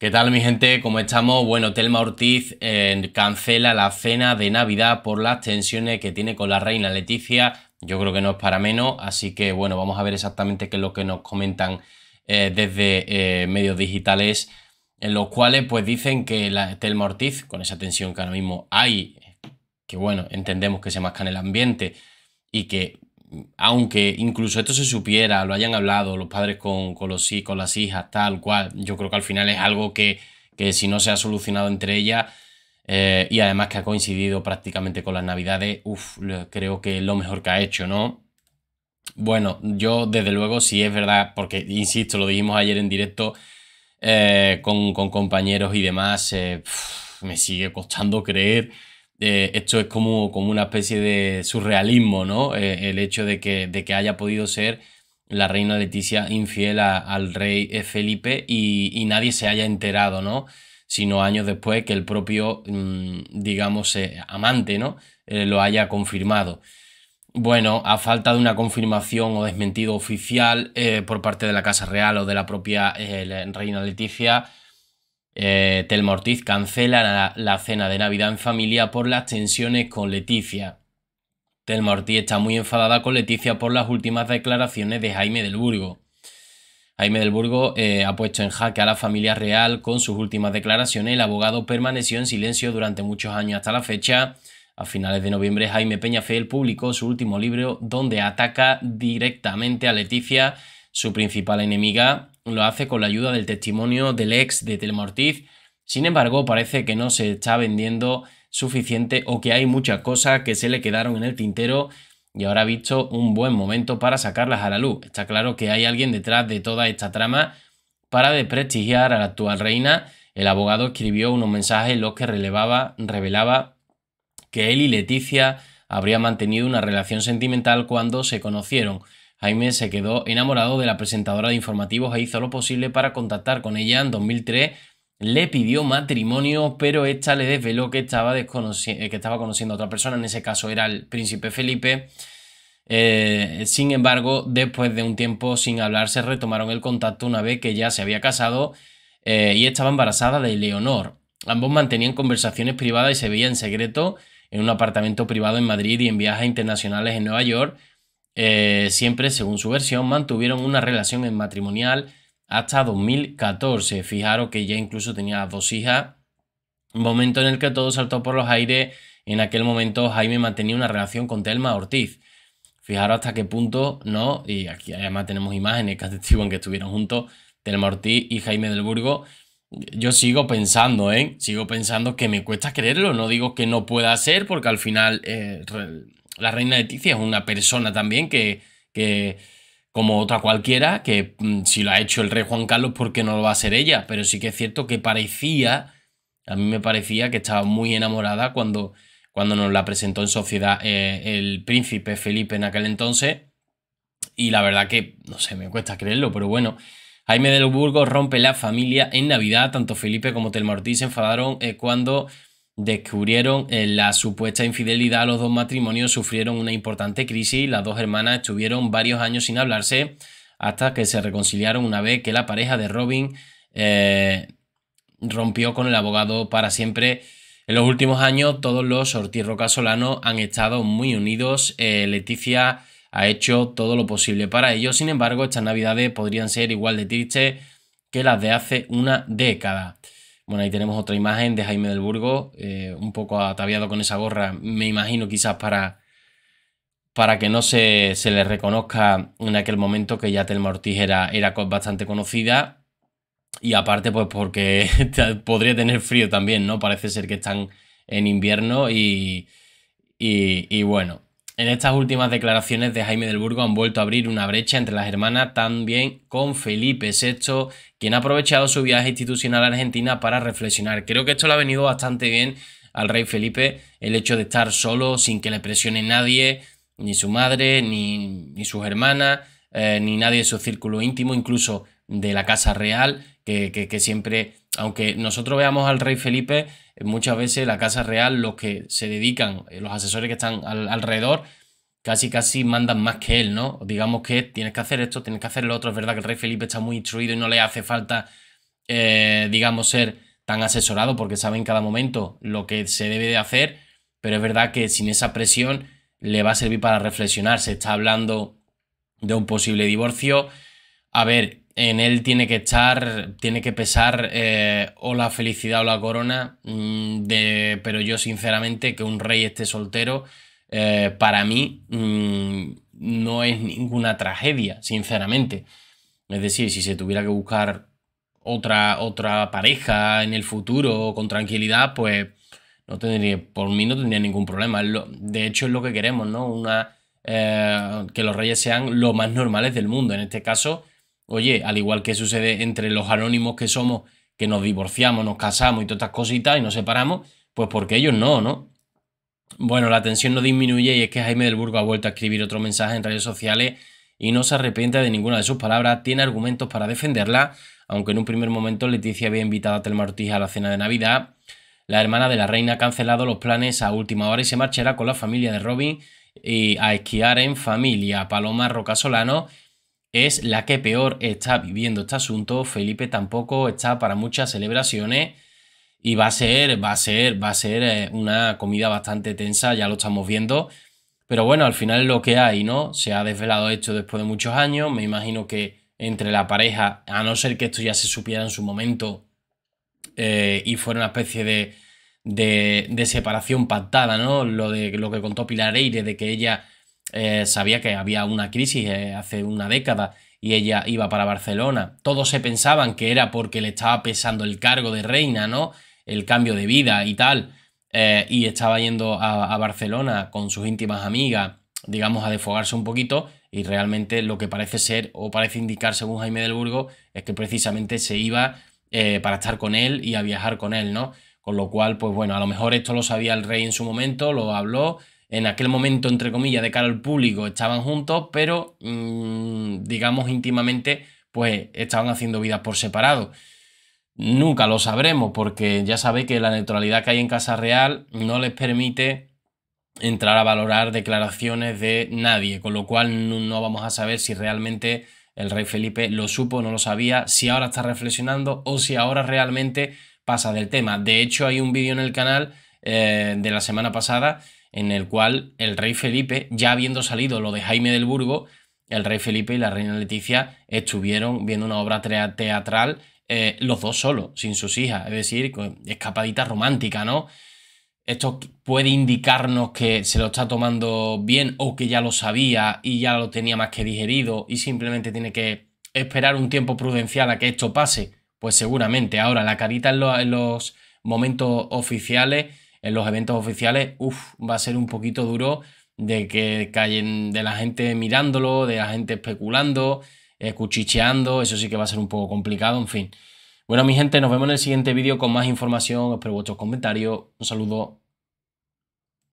¿Qué tal mi gente? ¿Cómo estamos? Bueno, Telma Ortiz eh, cancela la cena de Navidad por las tensiones que tiene con la reina Leticia. Yo creo que no es para menos, así que bueno, vamos a ver exactamente qué es lo que nos comentan eh, desde eh, medios digitales, en los cuales pues dicen que la, Telma Ortiz, con esa tensión que ahora mismo hay, que bueno, entendemos que se masca en el ambiente y que aunque incluso esto se supiera, lo hayan hablado los padres con, con, los, con las hijas, tal cual, yo creo que al final es algo que, que si no se ha solucionado entre ellas eh, y además que ha coincidido prácticamente con las navidades, creo que es lo mejor que ha hecho, ¿no? Bueno, yo desde luego si es verdad, porque insisto, lo dijimos ayer en directo eh, con, compañeros y demás, eh, me sigue costando creer eh, esto es como, como una especie de surrealismo, ¿no? Eh, el hecho de que, de que haya podido ser la reina Leticia infiel al rey eh, Felipe y, nadie se haya enterado, ¿no? Sino años después que el propio, mm, digamos, amante, ¿no? lo haya confirmado. Bueno, a falta de una confirmación o desmentido oficial por parte de la Casa Real o de la propia reina Leticia, eh, Telmortiz cancela la, cena de Navidad en familia por las tensiones con Leticia. Telmortiz está muy enfadada con Leticia por las últimas declaraciones de Jaime del Burgo. Jaime del Burgo eh, ha puesto en jaque a la familia real con sus últimas declaraciones. El abogado permaneció en silencio durante muchos años hasta la fecha. A finales de noviembre, Jaime Peña el publicó su último libro donde ataca directamente a Leticia, su principal enemiga, lo hace con la ayuda del testimonio del ex de Telemortiz. Sin embargo, parece que no se está vendiendo suficiente o que hay muchas cosas que se le quedaron en el tintero y ahora ha visto un buen momento para sacarlas a la luz. Está claro que hay alguien detrás de toda esta trama para desprestigiar a la actual reina. El abogado escribió unos mensajes en los que relevaba, revelaba que él y Leticia habrían mantenido una relación sentimental cuando se conocieron. Jaime se quedó enamorado de la presentadora de informativos e hizo lo posible para contactar con ella en 2003. Le pidió matrimonio, pero esta le desveló que estaba, eh, que estaba conociendo a otra persona, en ese caso era el príncipe Felipe. Eh, sin embargo, después de un tiempo sin hablar se retomaron el contacto una vez que ya se había casado eh, y estaba embarazada de Leonor. Ambos mantenían conversaciones privadas y se veían en secreto en un apartamento privado en Madrid y en viajes internacionales en Nueva York. Eh, siempre, según su versión, mantuvieron una relación en matrimonial hasta 2014. Fijaros que ya incluso tenía dos hijas. Un momento en el que todo saltó por los aires. En aquel momento Jaime mantenía una relación con Telma Ortiz. Fijaros hasta qué punto, ¿no? Y aquí además tenemos imágenes que atestiguan que estuvieron juntos Telma Ortiz y Jaime del Burgo. Yo sigo pensando, ¿eh? Sigo pensando que me cuesta creerlo. No digo que no pueda ser, porque al final eh, la reina Leticia es una persona también que, como otra cualquiera, que mm, si lo ha hecho el rey Juan Carlos, ¿por qué no lo va a ser ella? Pero sí que es cierto que parecía, a mí me parecía que estaba muy enamorada cuando, cuando nos la presentó en sociedad eh, el príncipe Felipe en aquel entonces. Y la verdad que, no sé, me cuesta creerlo, pero bueno. Jaime los Burgo rompe la familia en Navidad. Tanto Felipe como Telma Ortiz se enfadaron eh, cuando descubrieron eh, la supuesta infidelidad a los dos matrimonios, sufrieron una importante crisis, las dos hermanas estuvieron varios años sin hablarse hasta que se reconciliaron una vez que la pareja de Robin eh, rompió con el abogado para siempre. En los últimos años todos los Ortiz Roca han estado muy unidos, eh, Leticia ha hecho todo lo posible para ello, sin embargo estas navidades podrían ser igual de tristes que las de hace una década. Bueno, ahí tenemos otra imagen de Jaime del Burgo, eh, un poco ataviado con esa gorra, me imagino quizás para, para que no se, se le reconozca en aquel momento que ya Telma Ortiz era, bastante conocida. Y aparte, pues porque podría tener frío también, ¿no? Parece ser que están en invierno y bueno, en estas últimas declaraciones de Jaime del Burgo han vuelto a abrir una brecha entre las hermanas, también con Felipe VI, quien ha aprovechado su viaje institucional a Argentina para reflexionar. Creo que esto le ha venido bastante bien al rey Felipe, el hecho de estar solo, sin que le presione nadie, ni su madre, ni, sus hermanas, eh, ni nadie de su círculo íntimo, incluso de la Casa Real, que, siempre, aunque nosotros veamos al rey Felipe, muchas veces la Casa Real, los que se dedican, eh, los asesores que están alrededor, casi casi mandan más que él, ¿no? Digamos que tienes que hacer esto, tienes que hacer lo otro. Es verdad que el rey Felipe está muy instruido y no le hace falta, eh, digamos, ser tan asesorado porque sabe en cada momento lo que se debe de hacer, pero es verdad que sin esa presión le va a servir para reflexionar. Se está hablando de un posible divorcio. A ver, en él tiene que estar, tiene que pesar eh, o la felicidad o la corona, mm, pero yo sinceramente que un rey esté soltero, eh, para mí mm, no es ninguna tragedia, sinceramente. Es decir, si se tuviera que buscar otra, otra pareja en el futuro con tranquilidad, pues no tendría, por mí no tendría ningún problema. De hecho es lo que queremos, ¿no? Una, eh, que los reyes sean lo más normales del mundo. En este caso Oye, al igual que sucede entre los anónimos que somos, que nos divorciamos, nos casamos y todas estas cositas y nos separamos, pues porque ellos no, ¿no? Bueno, la tensión no disminuye y es que Jaime del Burgo ha vuelto a escribir otro mensaje en redes sociales y no se arrepiente de ninguna de sus palabras, tiene argumentos para defenderla, aunque en un primer momento Leticia había invitado a Telma Ortiz a la cena de Navidad. La hermana de la reina ha cancelado los planes a última hora y se marchará con la familia de Robin y a esquiar en familia. Paloma Rocasolano es la que peor está viviendo este asunto. Felipe tampoco está para muchas celebraciones y va a ser, va a ser, va a ser eh, una comida bastante tensa, ya lo estamos viendo. Pero bueno, al final lo que hay, ¿no? Se ha desvelado esto después de muchos años. Me imagino que entre la pareja, a no ser que esto ya se supiera en su momento eh, y fuera una especie de, de, separación pactada, ¿no? Lo de lo que contó Pilar Eire, de que ella eh, sabía que había una crisis eh, hace una década y ella iba para Barcelona. Todos se pensaban que era porque le estaba pesando el cargo de reina, ¿no? El cambio de vida y tal. Eh, y estaba yendo a, a, Barcelona con sus íntimas amigas, digamos, a desfogarse un poquito. Y realmente lo que parece ser o parece indicar, según Jaime del Burgo, es que precisamente se iba para estar con él y a viajar con él, ¿no? Con lo cual, pues bueno, a lo mejor esto lo sabía el rey en su momento, lo habló, en aquel momento, entre comillas, de cara al público estaban juntos, pero mm, digamos íntimamente, pues estaban haciendo vidas por separado. Nunca lo sabremos porque ya sabéis que la neutralidad que hay en Casa Real no les permite entrar a valorar declaraciones de nadie, con lo cual no, vamos a saber si realmente el rey Felipe lo supo, no lo sabía, si ahora está reflexionando o si ahora realmente pasa del tema. De hecho, hay un vídeo en el canal eh, de la semana pasada en el cual el rey Felipe, ya habiendo salido lo de Jaime del Burgo, el rey Felipe y la reina Leticia estuvieron viendo una obra teatral eh, los dos solos, sin sus hijas, es decir, escapadita romántica, ¿no? Esto puede indicarnos que se lo está tomando bien o que ya lo sabía y ya lo tenía más que digerido y simplemente tiene que esperar un tiempo prudencial a que esto pase. Pues seguramente. Ahora, la carita en los momentos oficiales en los eventos oficiales, uff, va a ser un poquito duro de que callen de la gente mirándolo, de la gente especulando, eh, cuchicheando, eso sí que va a ser un poco complicado, en fin. Bueno, mi gente, nos vemos en el siguiente vídeo con más información, espero vuestros comentarios, un saludo.